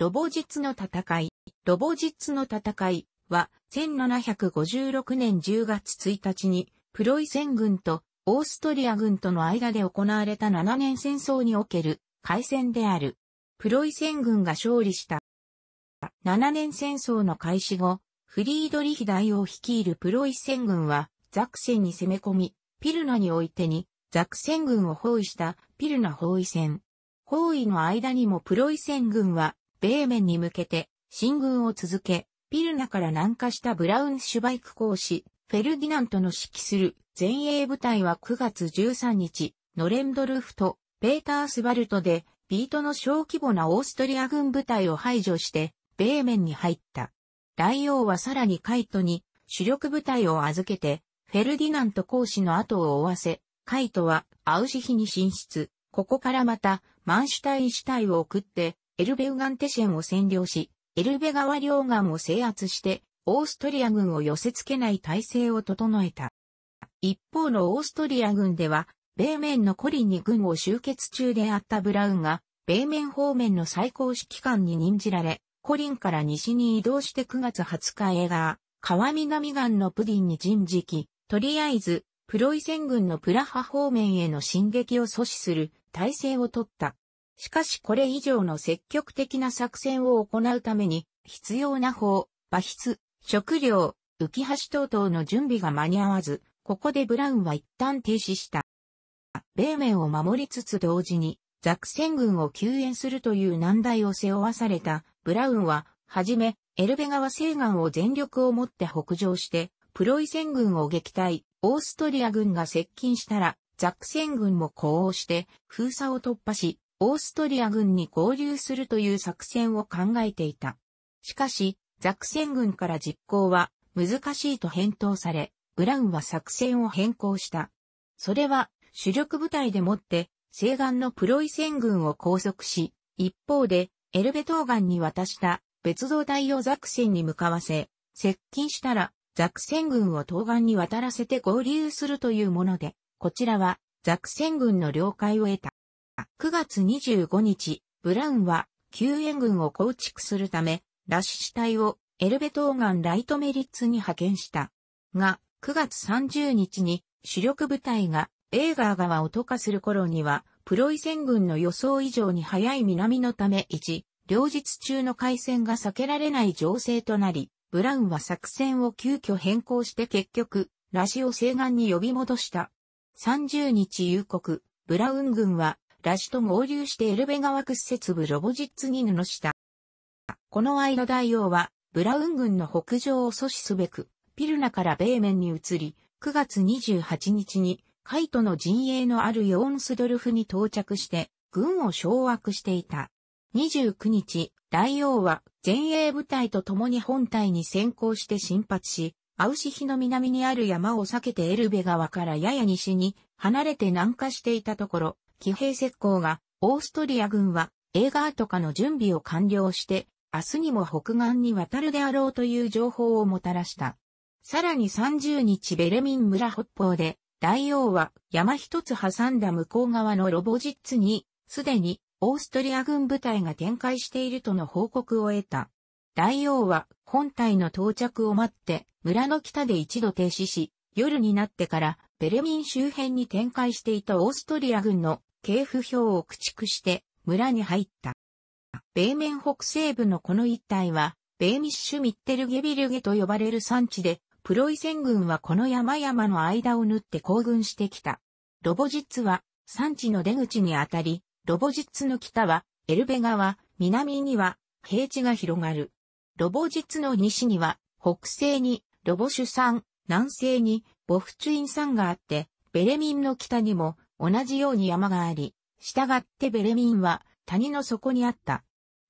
ロボジッツの戦い。ロボジッツの戦いは、1756年10月1日に、プロイセン軍とオーストリア軍との間で行われた7年戦争における開戦である。プロイセン軍が勝利した。7年戦争の開始後、フリードリヒ大王率いるプロイセン軍は、ザクセンに攻め込み、ピルナにおいてに、ザクセン軍を包囲したピルナ包囲戦。包囲の間にもプロイセン軍は米面に向けて進軍を続け、ピルナから南下したブラウンシュバイク公使、フェルディナントの指揮する前衛部隊は9月13日、ノレンドルフとペーター・スバルトで、ビートの小規模なオーストリア軍部隊を排除して、米面に入った。ライオーはさらにカイトに主力部隊を預けて、フェルディナント公使の後を追わせ、カイトはアウシヒに進出。ここからまた、マンシュタインシュタイを送って、エルベウガンテシェンを占領し、エルベ川両岸を制圧して、オーストリア軍を寄せ付けない体制を整えた。一方のオーストリア軍では、米面のコリンに軍を集結中であったブラウンが、米面方面の最高指揮官に任じられ、コリンから西に移動して9月20日映画、川南岸のプディンに人事き、とりあえず、プロイセン軍のプラハ方面への進撃を阻止する体制を取った。しかしこれ以上の積極的な作戦を行うために、必要な法、馬筆、食料、浮橋等々の準備が間に合わず、ここでブラウンは一旦停止した。米面を守りつつ同時に、ザクセン軍を救援するという難題を背負わされた、ブラウンは、はじめ、エルベ川西岸を全力をもって北上して、プロイセン軍を撃退、オーストリア軍が接近したら、ザクセン軍も呼応して、封鎖を突破し、オーストリア軍に合流するという作戦を考えていた。しかし、ザクセン軍から実行は難しいと返答され、ブラウンは作戦を変更した。それは主力部隊でもって西岸のプロイセン軍を拘束し、一方でエルベ東岸に渡した別動隊をザクセンに向かわせ、接近したらザクセン軍を東岸に渡らせて合流するというもので、こちらはザクセン軍の了解を得た。9月25日、ブラウンは救援軍を構築するため、ラッシュ隊をエルベトーガンライトメリッツに派遣した。が、9月30日に主力部隊がエーガー川を渡過する頃には、プロイセン軍の予想以上に早い南のため1、両日中の海戦が避けられない情勢となり、ブラウンは作戦を急遽変更して結局、ラシを西岸に呼び戻した。30日夕刻、ブラウン軍はラシと合流してエルベ川屈折部ロボジッツギヌの下。この間大王は、ブラウン軍の北上を阻止すべく、ピルナから米面に移り、9月28日に、カイトの陣営のあるヨーンスドルフに到着して、軍を掌握していた。29日、大王は前衛部隊と共に本隊に先行して進発し、アウシヒの南にある山を避けてエルベ川からやや西に離れて南下していたところ、騎兵石膏が、オーストリア軍は、映画とかの準備を完了して、明日にも北岸に渡るであろうという情報をもたらした。さらに30日ベレミン村北方で、大王は山一つ挟んだ向こう側のロボジッツに、すでにオーストリア軍部隊が展開しているとの報告を得た。大王は本体の到着を待って村の北で一度停止し、夜になってからベレミン周辺に展開していたオーストリア軍の系府評を駆逐して村に入った。米面北西部のこの一帯は、ベーミッシュ・ミッテルゲビルゲと呼ばれる産地で、プロイセン軍はこの山々の間を縫って行軍してきた。ロボジッツは産地の出口にあたり、ロボジッツの北はエルベ川、南には平地が広がる。ロボジッツの西には北西にロボシュ山、南西にボフチュイン山があって、ベレミンの北にも同じように山があり、従ってベレミンは谷の底にあった。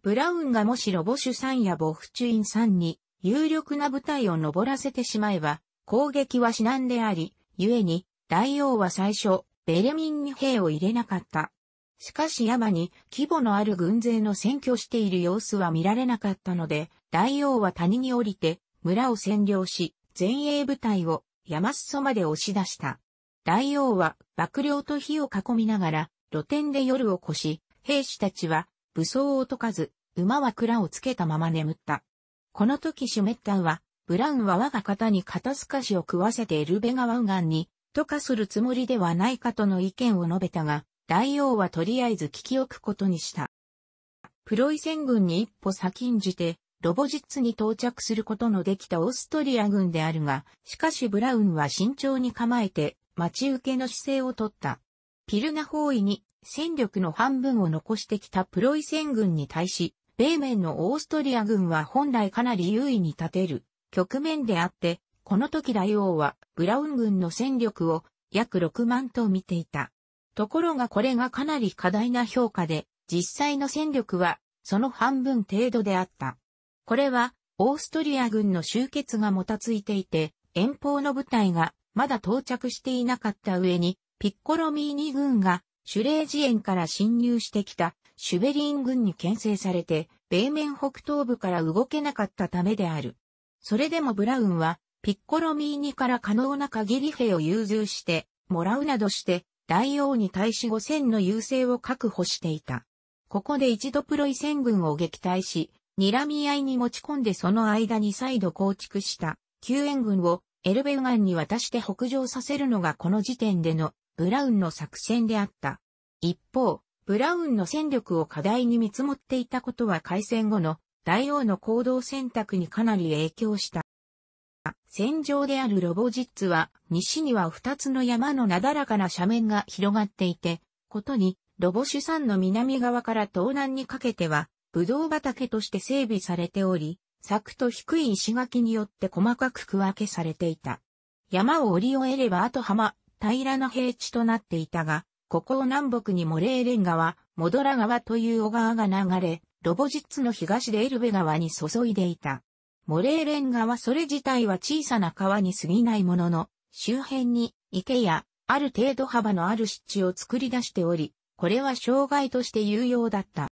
ブラウンがもしロボシュさんやボフチュインさんに有力な部隊を登らせてしまえば、攻撃は至難であり、故に、大王は最初、ベレミンに兵を入れなかった。しかし山に規模のある軍勢の占拠している様子は見られなかったので、大王は谷に降りて、村を占領し、前衛部隊を山裾まで押し出した。大王は幕僚と火を囲みながら露店で夜を越し、兵士たちは武装を解かず、馬は蔵をつけたまま眠った。この時シュメッターは、ブラウンは我が方に肩透かしを食わせてエルベ川右岸に、とかするつもりではないかとの意見を述べたが、大王はとりあえず聞き置くことにした。プロイセン軍に一歩先んじて、ロボジッツに到着することのできたオーストリア軍であるが、しかしブラウンは慎重に構えて、待ち受けの姿勢をとった。ピルナ包囲に戦力の半分を残してきたプロイセン軍に対し、米面のオーストリア軍は本来かなり優位に立てる局面であって、この時大王はブラウン軍の戦力を約6万と見ていた。ところがこれがかなり過大な評価で、実際の戦力はその半分程度であった。これはオーストリア軍の集結がもたついていて、遠方の部隊がまだ到着していなかった上に、ピッコロミーニ軍が、シュレージ園から侵入してきた、シュベリン軍に牽制されて、米面北東部から動けなかったためである。それでもブラウンは、ピッコロミーニから可能な限り兵を融通して、もらうなどして、大王に対し5000の優勢を確保していた。ここで一度プロイセン軍を撃退し、睨み合いに持ち込んでその間に再度構築した、救援軍をエルベウガンに渡して北上させるのがこの時点でのブラウンの作戦であった。一方、ブラウンの戦力を課題に見積もっていたことは開戦後の大王の行動選択にかなり影響した。戦場であるロボジッツは、西には二つの山のなだらかな斜面が広がっていて、ことに、ロボ主山の南側から東南にかけては、ブドウ畑として整備されており、柵と低い石垣によって細かく区分けされていた。山を折り終えれば後浜、平らな平地となっていたが、ここを南北にモレーレン川、モドラ川という小川が流れ、ロボジッツの東でエルベ川に注いでいた。モレーレン川それ自体は小さな川に過ぎないものの、周辺に池やある程度幅のある湿地を作り出しており、これは障害として有用だった。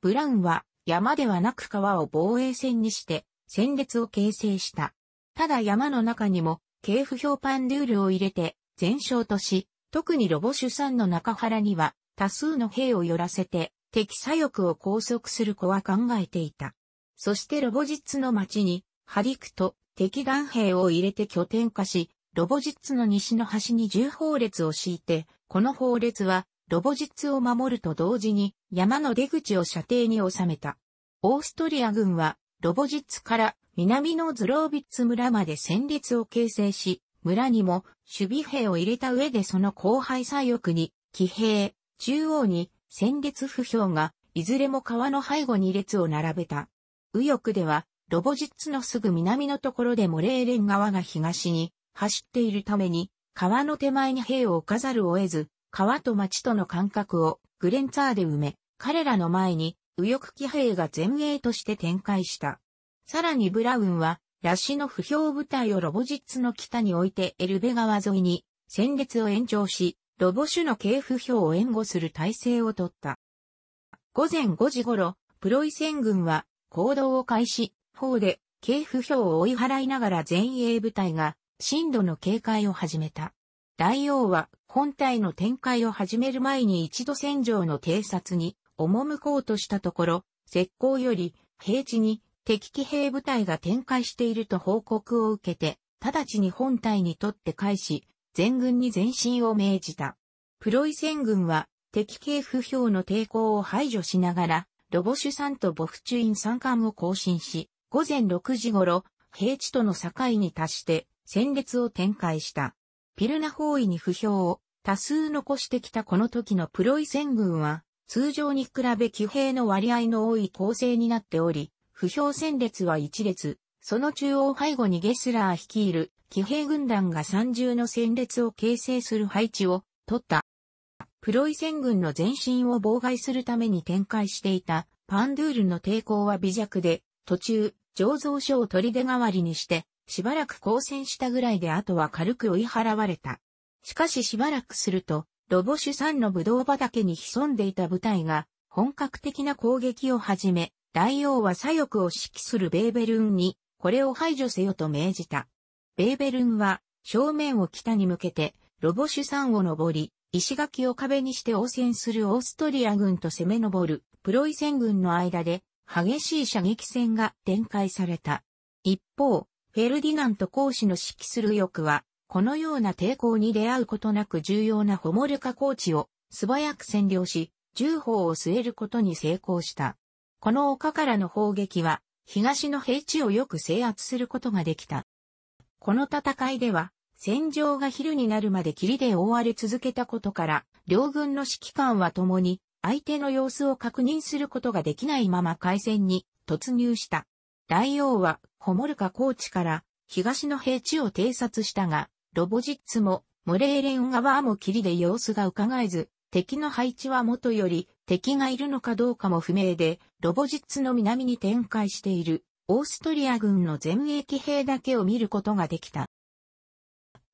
ブラウンは山ではなく川を防衛線にして、戦列を形成した。ただ山の中にも、系譜評判ルールを入れて、全勝とし、特にロボ主産の中原には、多数の兵を寄らせて、敵左翼を拘束する子は考えていた。そしてロボ実の町に、ハリクと敵眼兵を入れて拠点化し、ロボ実の西の端に重砲列を敷いて、この砲列はロボジッツを守ると同時に山の出口を射程に収めた。オーストリア軍はロボジッツから南のズロービッツ村まで戦列を形成し、村にも守備兵を入れた上でその後輩左翼に騎兵、中央に戦列不評がいずれも川の背後に列を並べた。右翼ではロボジッツのすぐ南のところでモレーレン川が東に走っているために川の手前に兵を置かざるを得ず、川と町との間隔をグレンツァーで埋め、彼らの前に右翼騎兵が前衛として展開した。さらにブラウンは、ラッシュの不評部隊をロボジッツの北に置いてエルベ川沿いに戦列を延長し、ロボ種の系不評を援護する体制をとった。午前5時頃、プロイセン軍は行動を開始、方で系不評を追い払いながら前衛部隊が深度の警戒を始めた。大王は本体の展開を始める前に一度戦場の偵察に赴こうとしたところ、石膏より平地に敵機兵部隊が展開していると報告を受けて、直ちに本体にとって返し、全軍に前進を命じた。プロイセン軍は敵系不評の抵抗を排除しながら、ロボシュんとボフチュイン山冠を更新し、午前6時頃、平地との境に達して戦列を展開した。ピルナ包囲に不評を多数残してきたこの時のプロイセン軍は、通常に比べ騎兵の割合の多い構成になっており、不評戦列は1列、その中央背後にゲスラー率いる騎兵軍団が三重の戦列を形成する配置を取った。プロイセン軍の前進を妨害するために展開していたパンドゥールの抵抗は微弱で、途中、醸造所を取り出代わりにして、しばらく交戦したぐらいであとは軽く追い払われた。しかししばらくすると、ロボシさんのブドウ畑に潜んでいた部隊が、本格的な攻撃を始め、大王は左翼を指揮するベーベルンに、これを排除せよと命じた。ベーベルンは、正面を北に向けて、ロボシュ山を登り、石垣を壁にして応戦するオーストリア軍と攻め上るプロイセン軍の間で激しい射撃戦が展開された。一方、フェルディナント公使の指揮する欲は、このような抵抗に出会うことなく重要なホモルカ高地を素早く占領し、重砲を据えることに成功した。この丘からの砲撃は、東の平地をよく制圧することができた。この戦いでは、戦場が昼になるまで霧で覆われ続けたことから、両軍の指揮官は共に、相手の様子を確認することができないまま海戦に突入した。大王はホモルカ高地から東の平地を偵察したが、ロボジッツもモレーレン側も霧で様子が伺えず、敵の配置は元より敵がいるのかどうかも不明で、ロボジッツの南に展開しているオーストリア軍の前衛兵だけを見ることができた。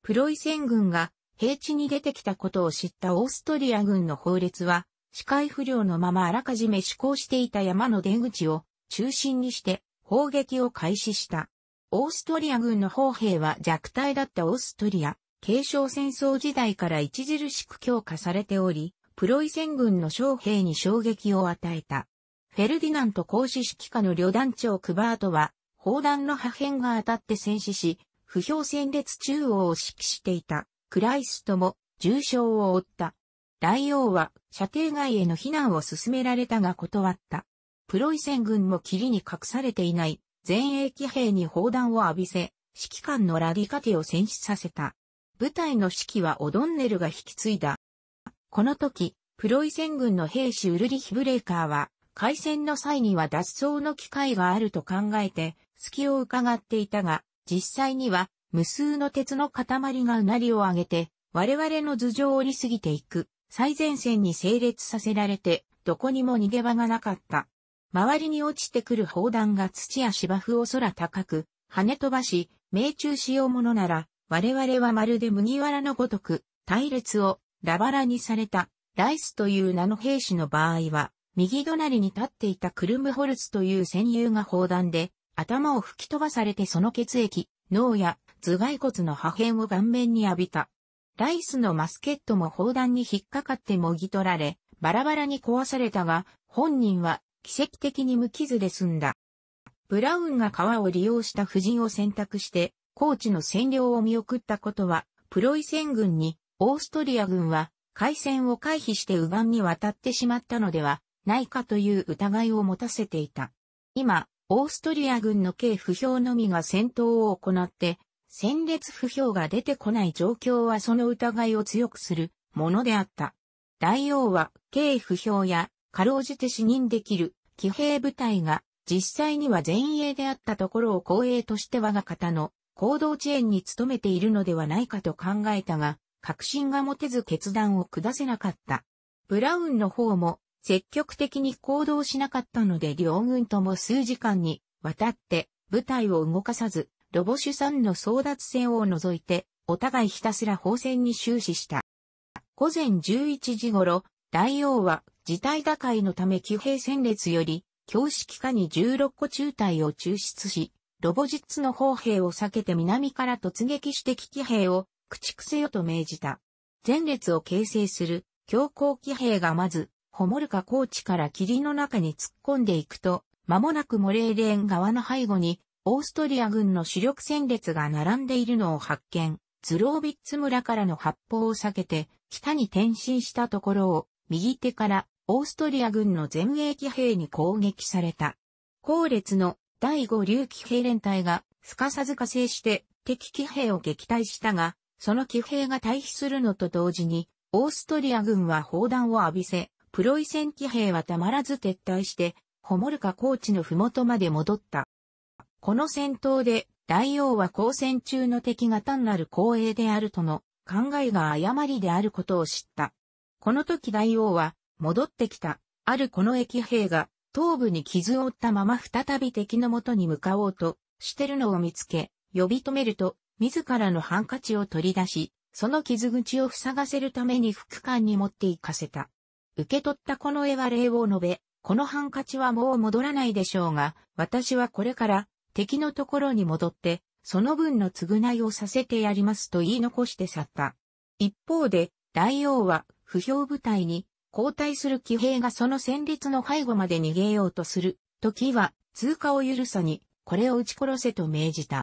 プロイセン軍が平地に出てきたことを知ったオーストリア軍の法律は、視界不良のままあらかじめ施行していた山の出口を中心にして砲撃を開始した。オーストリア軍の砲兵は弱体だったオーストリア、継承戦争時代から著しく強化されており、プロイセン軍の将兵に衝撃を与えた。フェルディナント公使指揮下の旅団長クバートは、砲弾の破片が当たって戦死し、不評戦列中央を指揮していた、クライストも重傷を負った。大王は射程外への避難を進められたが断った。プロイセン軍も霧に隠されていない前衛騎兵に砲弾を浴びせ、指揮官のラディカテを戦死させた。部隊の指揮はオドンネルが引き継いだ。この時、プロイセン軍の兵士ウルリヒ・ブレーカーは、海戦の際には脱走の機会があると考えて、隙を伺っていたが、実際には、無数の鉄の塊がうなりを上げて、我々の頭上を折り過ぎていく、最前線に整列させられて、どこにも逃げ場がなかった。周りに落ちてくる砲弾が土や芝生を空高く、跳ね飛ばし、命中しようものなら、我々はまるで麦わらのごとく、隊列を、ラバラにされた、ライスという名の兵士の場合は、右隣に立っていたクルムホルツという戦友が砲弾で、頭を吹き飛ばされてその血液、脳や頭蓋骨の破片を顔面に浴びた。ライスのマスケットも砲弾に引っかかってもぎ取られ、バラバラに壊されたが、本人は奇跡的に無傷で済んだ。ブラウンが川を利用した布陣を選択して、高地の占領を見送ったことは、プロイセン軍に、オーストリア軍は、海戦を回避して右岸に渡ってしまったのではないかという疑いを持たせていた。今、オーストリア軍の計不評のみが戦闘を行って、戦列不評が出てこない状況はその疑いを強くするものであった。大王は、計不評やかろうじて視認できる騎兵部隊が実際には前衛であったところを後衛として我が方の行動遅延に努めているのではないかと考えたが、確信が持てず決断を下せなかった。ブラウンの方も積極的に行動しなかったので両軍とも数時間にわたって部隊を動かさず、ロボシュさんの争奪戦を除いて、お互いひたすら放戦に終始した。午前11時頃、大王は事態打開のため騎兵戦列より、教式下に16個中隊を抽出し、ロボジッツの砲兵を避けて南から突撃して機兵を駆逐せよと命じた。前列を形成する強行騎兵がまず、ホモルカ高地から霧の中に突っ込んでいくと、間もなくモレーレーン側の背後に、オーストリア軍の主力戦列が並んでいるのを発見、ズロービッツ村からの発砲を避けて、北に転進したところを、右手からオーストリア軍の前衛騎兵に攻撃された。後列の第五流騎兵連隊がすかさず加勢して敵騎兵を撃退したが、その騎兵が退避するのと同時に、オーストリア軍は砲弾を浴びせ、プロイセン騎兵はたまらず撤退して、ホモルカ高地の麓まで戻った。この戦闘で、大王は交戦中の敵が単なる光栄であるとの考えが誤りであることを知った。この時大王は戻ってきた、あるこの駅兵が、頭部に傷を負ったまま再び敵の元に向かおうとしてるのを見つけ、呼び止めると、自らのハンカチを取り出し、その傷口を塞がせるために副官に持って行かせた。受け取ったこの絵は礼を述べ、このハンカチはもう戻らないでしょうが、私はこれから敵のところに戻って、その分の償いをさせてやりますと言い残して去った。一方で、大王は不評部隊に交代する騎兵がその戦列の背後まで逃げようとする、時は通過を許さに、これを撃ち殺せと命じた。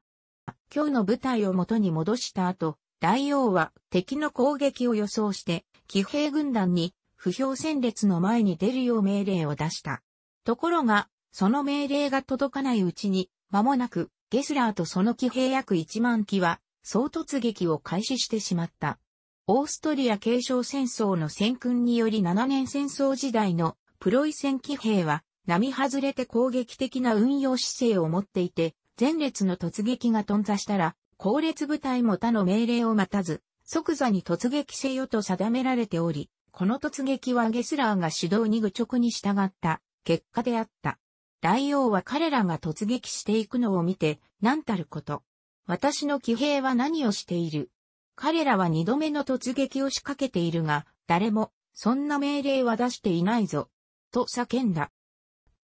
今日の部隊を元に戻した後、大王は敵の攻撃を予想して、騎兵軍団に不評戦列の前に出るよう命令を出した。ところが、その命令が届かないうちに、間もなく、ゲスラーとその騎兵約1万機は、総突撃を開始してしまった。オーストリア継承戦争の戦訓により7年戦争時代のプロイセン騎兵は、並外れて攻撃的な運用姿勢を持っていて、前列の突撃が頓挫したら、後列部隊も他の命令を待たず、即座に突撃せよと定められており、この突撃はゲスラーが指導に愚直に従った結果であった。大王は彼らが突撃していくのを見て、何たること。私の騎兵は何をしている。彼らは二度目の突撃を仕掛けているが、誰も、そんな命令は出していないぞ、と叫んだ。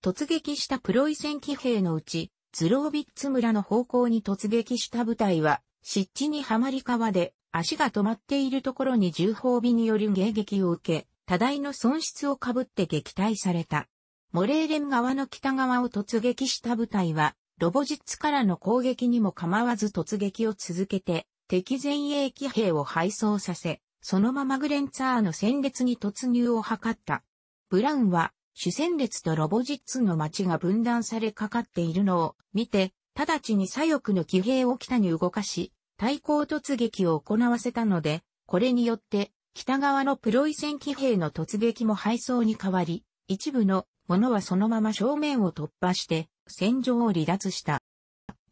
突撃したプロイセン騎兵のうち、ズロービッツ村の方向に突撃した部隊は、湿地にはまり川で、足が止まっているところに重砲尾による迎撃を受け、多大の損失を被って撃退された。モレーレン側の北側を突撃した部隊は、ロボジッツからの攻撃にも構わず突撃を続けて、敵前衛騎兵を敗走させ、そのままグレンツァーの戦列に突入を図った。ブラウンは、主戦列とロボジッツの町が分断されかかっているのを見て、直ちに左翼の騎兵を北に動かし、対抗突撃を行わせたので、これによって、北側のプロイセン騎兵の突撃も敗走に変わり、一部のものはそのまま正面を突破して、戦場を離脱した。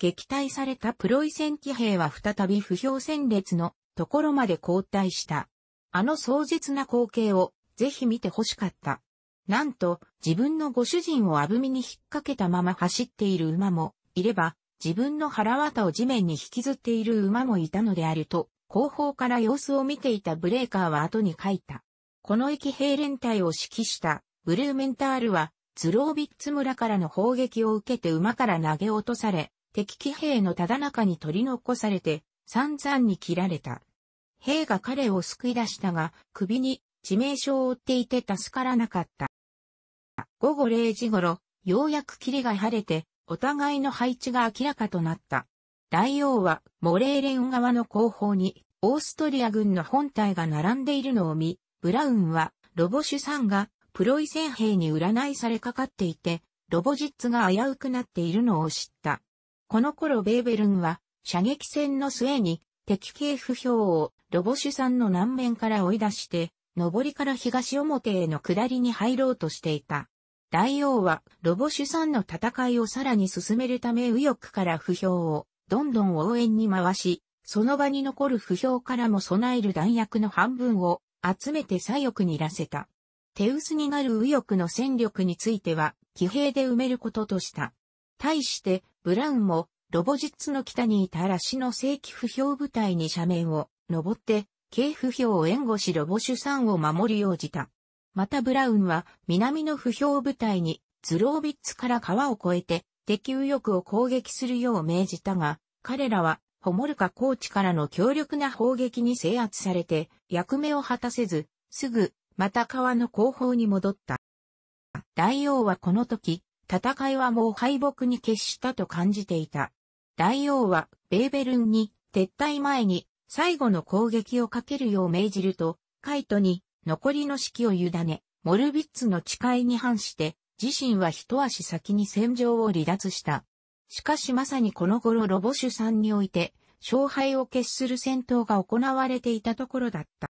撃退されたプロイセン騎兵は再び不評戦列のところまで交代した。あの壮絶な光景をぜひ見てほしかった。なんと自分のご主人をあぶみに引っ掛けたまま走っている馬もいれば自分の腹綿を地面に引きずっている馬もいたのであると後方から様子を見ていたブレーカーは後に書いた。この駅兵連隊を指揮したブルーメンタールはズロービッツ村からの砲撃を受けて馬から投げ落とされ敵騎兵のただ中に取り残されて、散々に切られた。兵が彼を救い出したが、首に致命傷を負っていて助からなかった。午後0時頃、ようやく霧が晴れて、お互いの配置が明らかとなった。大王は、モレーレン側の後方に、オーストリア軍の本体が並んでいるのを見、ブラウンは、ロボシュさんが、プロイセン兵に占いされかかっていて、ロボジッツが危うくなっているのを知った。この頃ベーベルンは射撃戦の末に敵系不評をロボシュさんの南面から追い出して、上りから東表への下りに入ろうとしていた。大王はロボシュさんの戦いをさらに進めるため右翼から不評をどんどん応援に回し、その場に残る不評からも備える弾薬の半分を集めて左翼にいらせた。手薄になる右翼の戦力については、騎兵で埋めることとした。対して、ブラウンも、ロボジッツの北にいた嵐の正規不評部隊に斜面を登って、軽不評を援護しロボ主産を守り応じた。またブラウンは南の不評部隊にズロービッツから川を越えて敵右翼を攻撃するよう命じたが、彼らはホモルカ高地からの強力な砲撃に制圧されて役目を果たせず、すぐまた川の後方に戻った。大王はこの時、戦いはもう敗北に決したと感じていた。大王はベーベルンに撤退前に最後の攻撃をかけるよう命じると、カイトに残りの指揮を委ね、モルビッツの誓いに反して、自身は一足先に戦場を離脱した。しかしまさにこの頃ロボシュさんにおいて、勝敗を決する戦闘が行われていたところだった。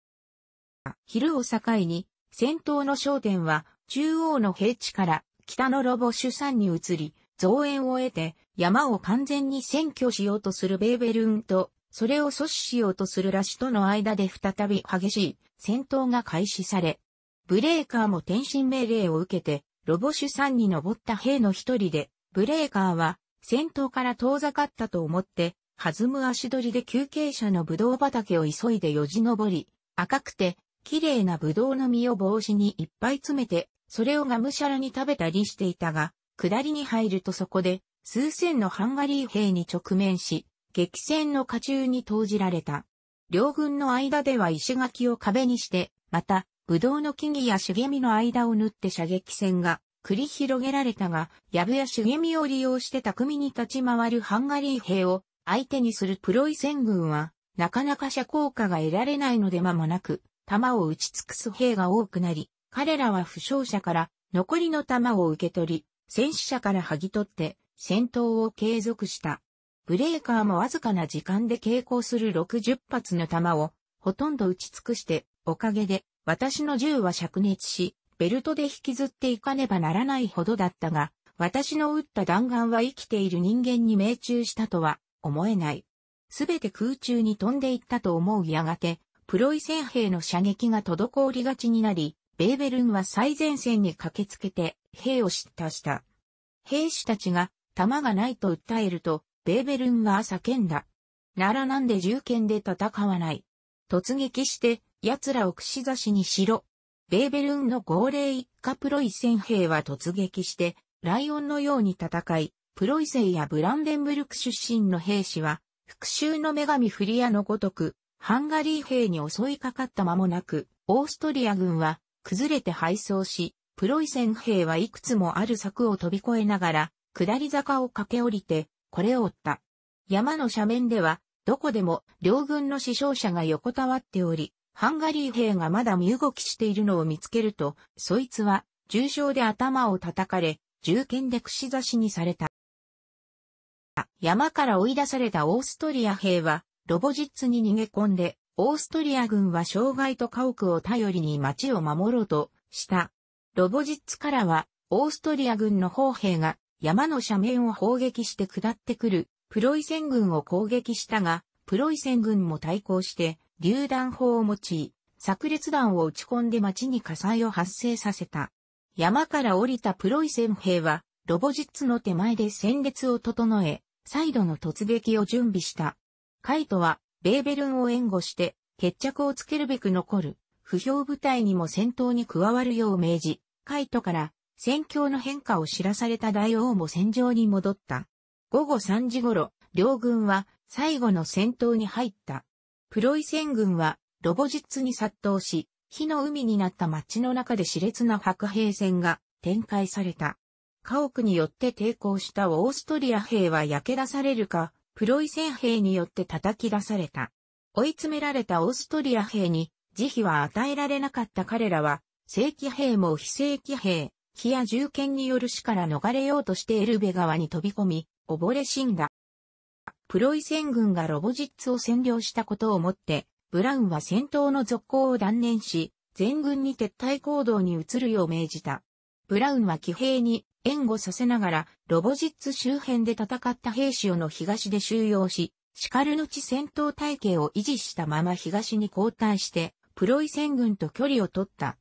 昼を境に、戦闘の焦点は中央の平地から北のロボ主産に移り、増援を得て、山を完全に占拠しようとするベーベルンと、それを阻止しようとするラシとの間で再び激しい戦闘が開始され、ブレーカーも転身命令を受けて、ロボ主山に登った兵の一人で、ブレーカーは戦闘から遠ざかったと思って、弾む足取りで休憩者のブドウ畑を急いでよじ登り、赤くて綺麗なブドウの実を帽子にいっぱい詰めてそれをがむしゃらに食べたりしていたが、下りに入るとそこで、数千のハンガリー兵に直面し、激戦の下中に投じられた。両軍の間では石垣を壁にして、また、ぶどうの木々や茂みの間を縫って射撃戦が繰り広げられたが、ぶや茂みを利用して巧みに立ち回るハンガリー兵を相手にするプロイセン軍は、なかなか射効果が得られないので間もなく、弾を打ち尽くす兵が多くなり、彼らは負傷者から残りの弾を受け取り、戦死者から剥ぎ取って戦闘を継続した。ブレーカーもわずかな時間で傾向する60発の弾をほとんど打ち尽くして、おかげで私の銃は灼熱し、ベルトで引きずっていかねばならないほどだったが、私の撃った弾丸は生きている人間に命中したとは思えない。すべて空中に飛んでいったと思うやがて、プロイセン兵の射撃が滞りがちになり、ベーベルンは最前線に駆けつけて兵を叱咤した。兵士たちが弾がないと訴えると、ベーベルンが叫んだ。ならなんで銃剣で戦わない。突撃して奴らを串刺しにしろ。ベーベルンの号令一家プロイセン兵は突撃して、ライオンのように戦い、プロイセンやブランデンブルク出身の兵士は、復讐の女神フリアのごとく、ハンガリー兵に襲いかかった間もなく、オーストリア軍は崩れて敗走し、プロイセン兵はいくつもある柵を飛び越えながら、下り坂を駆け下りて、これを追った。山の斜面では、どこでも両軍の死傷者が横たわっており、ハンガリー兵がまだ身動きしているのを見つけると、そいつは重傷で頭を叩かれ、銃剣で串刺しにされた。山から追い出されたオーストリア兵は、ロボジッツに逃げ込んで、オーストリア軍は障害と家屋を頼りに町を守ろうとした。ロボジッツからは、オーストリア軍の砲兵が山の斜面を砲撃して下ってくる、プロイセン軍を攻撃したが、プロイセン軍も対抗して、榴弾砲を用い、炸裂弾を打ち込んで町に火災を発生させた。山から降りたプロイセン兵は、ロボジッツの手前で戦列を整え、再度の突撃を準備した。カイトは、ベーベルンを援護して決着をつけるべく残る不評部隊にも戦闘に加わるよう命じ、カイトから戦況の変化を知らされた大王も戦場に戻った。午後3時頃、両軍は最後の戦闘に入った。プロイセン軍はロボジッツに殺到し、火の海になった街の中で熾烈な白兵戦が展開された。家屋によって抵抗したオーストリア兵は焼け出されるか、プロイセン兵によって叩き出された。追い詰められたオーストリア兵に、慈悲は与えられなかった彼らは、正規兵も非正規兵、火や銃剣による死から逃れようとしてエルベ川に飛び込み、溺れ死んだ。プロイセン軍がロボジッツを占領したことをもって、ブラウンは戦闘の続行を断念し、全軍に撤退行動に移るよう命じた。ブラウンは騎兵に援護させながら、ロボジッツ周辺で戦った兵士をの東で収容し、シカルの地戦闘体系を維持したまま東に後退して、プロイセン軍と距離を取った。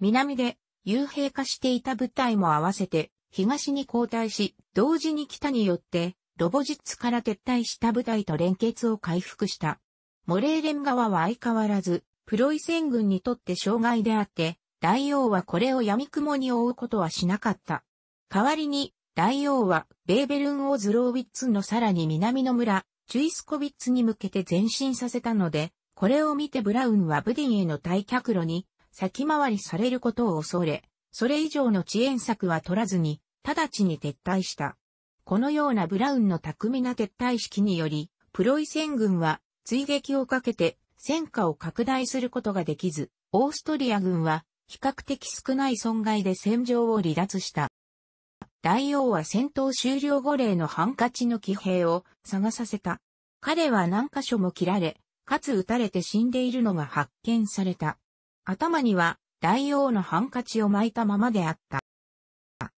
南で、幽閉化していた部隊も合わせて、東に後退し、同時に北によって、ロボジッツから撤退した部隊と連結を回復した。モレーレン側は相変わらず、プロイセン軍にとって障害であって、大王はこれを闇雲に覆うことはしなかった。代わりに、大王は、ベーベルンをズローウィッツのさらに南の村、チュイスコビッツに向けて前進させたので、これを見てブラウンはブディンへの退却路に先回りされることを恐れ、それ以上の遅延策は取らずに、直ちに撤退した。このようなブラウンの巧みな撤退式により、プロイセン軍は追撃をかけて戦火を拡大することができず、オーストリア軍は比較的少ない損害で戦場を離脱した。大王は戦闘終了後例のハンカチの騎兵を探させた。彼は何箇所も切られ、かつ撃たれて死んでいるのが発見された。頭には大王のハンカチを巻いたままであった。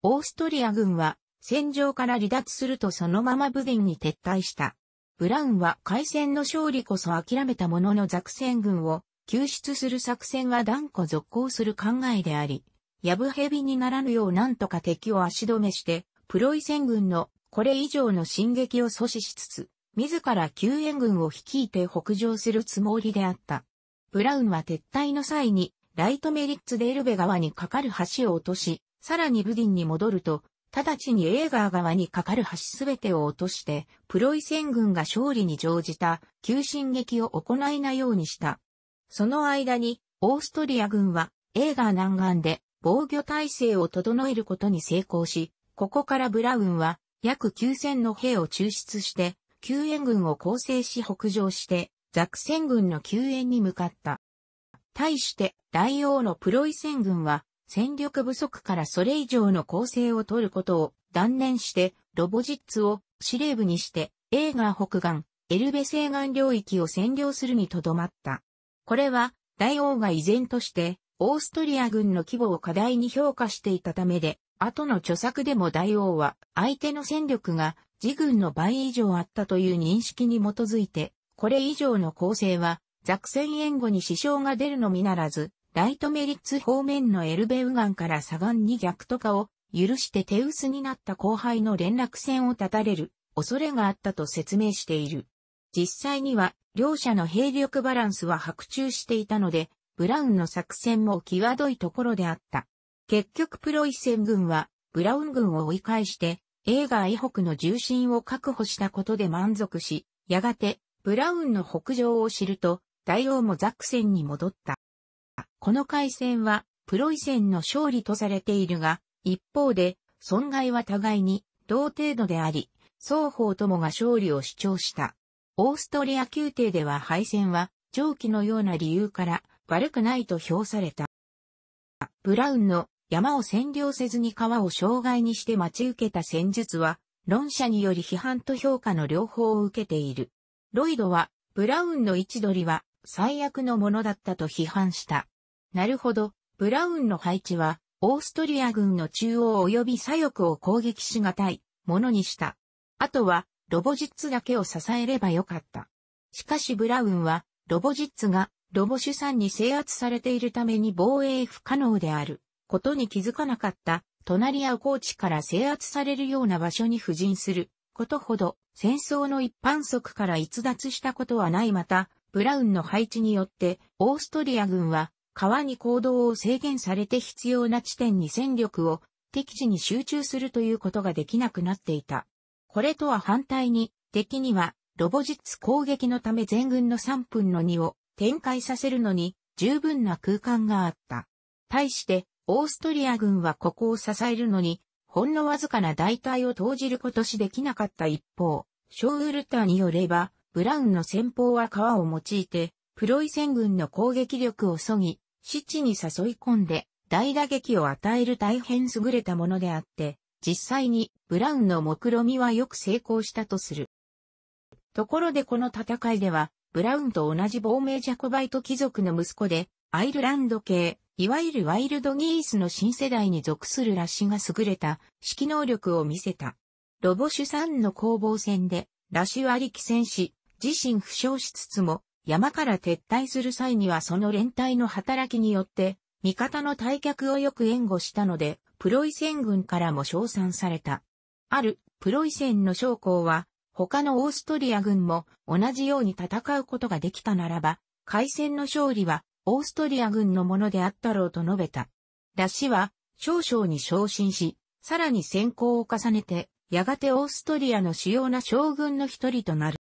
オーストリア軍は戦場から離脱するとそのまま武元に撤退した。ブラウンは海戦の勝利こそ諦めたもののザクセン軍を救出する作戦は断固続行する考えであり、やぶビにならぬようなんとか敵を足止めして、プロイセン軍のこれ以上の進撃を阻止しつつ、自ら救援軍を率いて北上するつもりであった。ブラウンは撤退の際に、ライトメリッツデエルベ川に架かる橋を落とし、さらにブディンに戻ると、直ちにエーガー川に架かる橋すべてを落として、プロイセン軍が勝利に乗じた、急進撃を行いなようにした。その間に、オーストリア軍は、エーガー南岸で、防御体制を整えることに成功し、ここからブラウンは約9000の兵を抽出して、救援軍を構成し北上して、ザクセン軍の救援に向かった。対して、大王のプロイセン軍は、戦力不足からそれ以上の構成を取ることを断念して、ロボジッツを司令部にして、映画北岸、エルベ西岸領域を占領するにとどまった。これは、大王が依然として、オーストリア軍の規模を過大に評価していたためで、後の著作でも大王は相手の戦力が自軍の倍以上あったという認識に基づいて、これ以上の構成は、作戦援護に支障が出るのみならず、ライトメリッツ方面のエルベウガンから左岸に逆とかを許して手薄になった後輩の連絡線を断たれる恐れがあったと説明している。実際には両者の兵力バランスは白昼していたので、ブラウンの作戦も際どいところであった。結局プロイセン軍は、ブラウン軍を追い返して、映画以北の重心を確保したことで満足し、やがて、ブラウンの北上を知ると、大王もザクセンに戻った。この海戦は、プロイセンの勝利とされているが、一方で、損害は互いに、同程度であり、双方ともが勝利を主張した。オーストリア宮廷では敗戦は、上記のような理由から、悪くないと評された。ブラウンの山を占領せずに川を障害にして待ち受けた戦術は、論者により批判と評価の両方を受けている。ロイドは、ブラウンの位置取りは最悪のものだったと批判した。なるほど、ブラウンの配置は、オーストリア軍の中央及び左翼を攻撃しがたいものにした。あとは、ロボジッツだけを支えればよかった。しかしブラウンは、ロボジッツがロボ主産に制圧されているために防衛不可能であることに気づかなかった隣や高地から制圧されるような場所に布陣することほど戦争の一般則から逸脱したことはないまた、ブラウンの配置によってオーストリア軍は川に行動を制限されて必要な地点に戦力を敵地に集中するということができなくなっていた。これとは反対に、敵には、ロボジッツ攻撃のため全軍の3分の2を展開させるのに十分な空間があった。対して、オーストリア軍はここを支えるのに、ほんのわずかな代替を投じることしできなかった一方、ショーウルターによれば、ブラウンの戦法は川を用いて、プロイセン軍の攻撃力をそぎ、市地に誘い込んで、大打撃を与える大変優れたものであって、実際にブラウンの目論見はよく成功したとする。ところでこの戦いでは、ブラウンと同じ亡命ジャコバイト貴族の息子で、アイルランド系、いわゆるワイルドギースの新世代に属するラッシュが優れた指揮能力を見せた。ロボシュんの攻防戦で、ラッシュは力戦し、自身負傷しつつも、山から撤退する際にはその連帯の働きによって、味方の退却をよく援護したので、プロイセン軍からも称賛された。ある、プロイセンの将校は、他のオーストリア軍も同じように戦うことができたならば、海戦の勝利はオーストリア軍のものであったろうと述べた。ラシは少々に昇進し、さらに先行を重ねて、やがてオーストリアの主要な将軍の一人となる。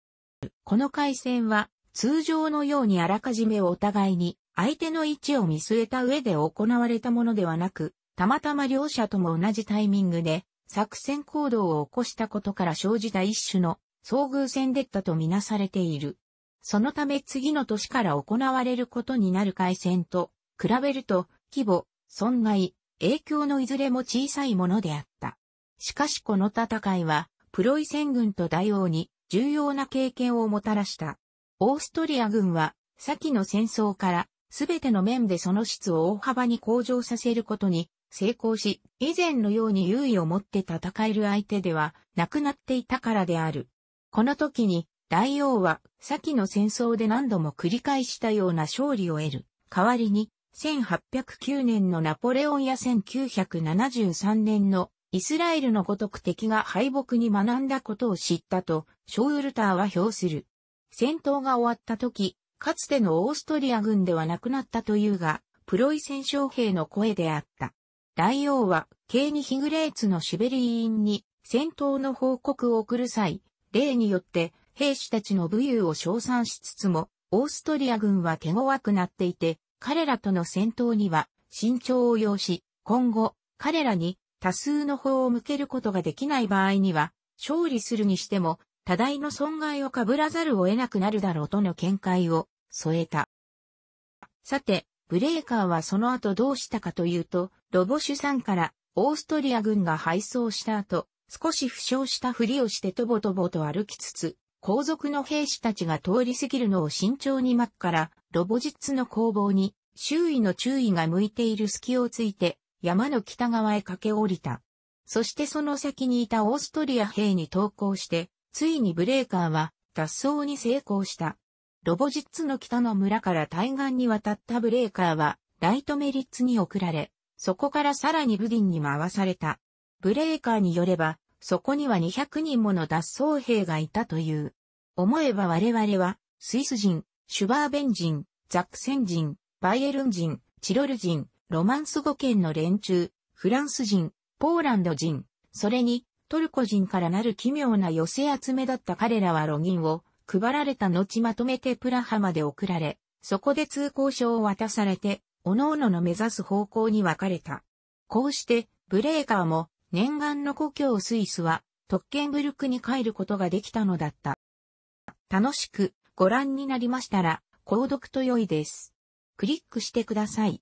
この海戦は通常のようにあらかじめお互いに相手の位置を見据えた上で行われたものではなく、たまたま両者とも同じタイミングで作戦行動を起こしたことから生じた一種の遭遇戦でったとみなされている。そのため次の年から行われることになる海戦と比べると規模、損害、影響のいずれも小さいものであった。しかしこの戦いはプロイセン軍と大王に重要な経験をもたらした。オーストリア軍は先の戦争からすべての面でその質を大幅に向上させることに成功し、以前のように優位を持って戦える相手ではなくなっていたからである。この時に、大王は、先の戦争で何度も繰り返したような勝利を得る。代わりに、1809年のナポレオンや1973年のイスラエルのごとく敵が敗北に学んだことを知ったと、ショウルターは評する。戦闘が終わった時、かつてのオーストリア軍ではなくなったというが、プロイセン将兵の声であった。大王は、ケーニヒグレーツのシベリーンに戦闘の報告を送る際、例によって兵士たちの武勇を称賛しつつも、オーストリア軍は手強くなっていて、彼らとの戦闘には慎重を要し、今後、彼らに多数の砲を向けることができない場合には、勝利するにしても、多大の損害を被らざるを得なくなるだろうとの見解を添えた。さて、ブレーカーはその後どうしたかというと、ロボ主さんからオーストリア軍が敗走した後、少し負傷したふりをしてとぼとぼと歩きつつ、皇族の兵士たちが通り過ぎるのを慎重に巻くから、ロボジッツの攻防に、周囲の注意が向いている隙をついて、山の北側へ駆け降りた。そしてその先にいたオーストリア兵に投降して、ついにブレーカーは脱走に成功した。ロボジッツの北の村から対岸に渡ったブレーカーは、ライトメリッツに送られ、そこからさらにブディンに回された。ブレーカーによれば、そこには200人もの脱走兵がいたという。思えば我々は、スイス人、シュバーベン人、ザクセン人、バイエルン人、チロル人、ロマンス語圏の連中、フランス人、ポーランド人、それにトルコ人からなる奇妙な寄せ集めだった彼らはロギンを配られた後まとめてプラハまで送られ、そこで通行証を渡されて、各々の目指す方向に分かれた。こうして、ブレーカーも念願の故郷スイスは、特権ブルクに帰ることができたのだった。楽しくご覧になりましたら、購読と良いです。クリックしてください。